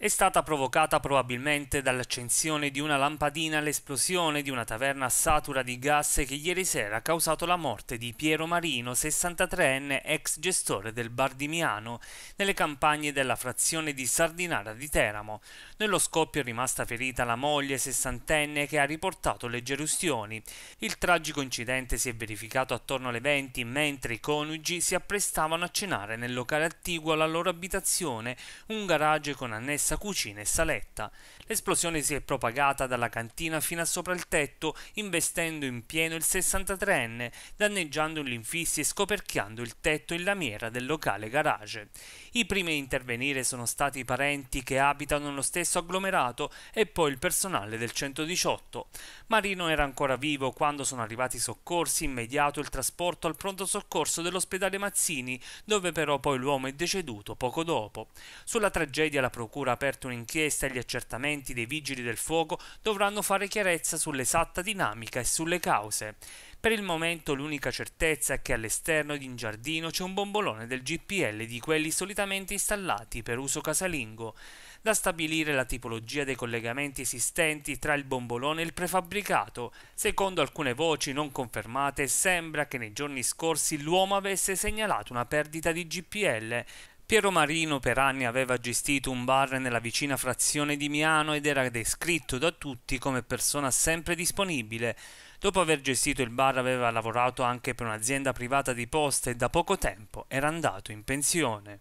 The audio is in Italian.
è stata provocata probabilmente dall'accensione di una lampadina all'esplosione di una taverna satura di gas che ieri sera ha causato la morte di Piero Marino, 63enne ex gestore del bar di Miano, nelle campagne della frazione di Sardinara di Teramo. Nello scoppio è rimasta ferita la moglie, 60enne, che ha riportato leggere ustioni. Il tragico incidente si è verificato attorno alle 20 mentre i coniugi si apprestavano a cenare nel locale attiguo alla loro abitazione, un garage con annessa annessa cucina e saletta. L'esplosione si è propagata dalla cantina fino a sopra il tetto, investendo in pieno il 63enne, danneggiando gli infissi e scoperchiando il tetto in lamiera del locale garage. I primi a intervenire sono stati i parenti che abitano nello stesso agglomerato e poi il personale del 118. Marino era ancora vivo quando sono arrivati i soccorsi, immediato il trasporto al pronto soccorso dell'ospedale Mazzini, dove però poi l'uomo è deceduto poco dopo. Sulla tragedia la procura ha aperto un'inchiesta e gli accertamenti dei vigili del fuoco dovranno fare chiarezza sull'esatta dinamica e sulle cause. Per il momento l'unica certezza è che all'esterno di un giardino c'è un bombolone del GPL di quelli solitamente installati per uso casalingo. Da stabilire la tipologia dei collegamenti esistenti tra il bombolone e il prefabbricato. Secondo alcune voci non confermate, sembra che nei giorni scorsi l'uomo avesse segnalato una perdita di GPL, Piero Marino per anni aveva gestito un bar nella vicina frazione di Miano ed era descritto da tutti come persona sempre disponibile. Dopo aver gestito il bar aveva lavorato anche per un'azienda privata di poste e da poco tempo era andato in pensione.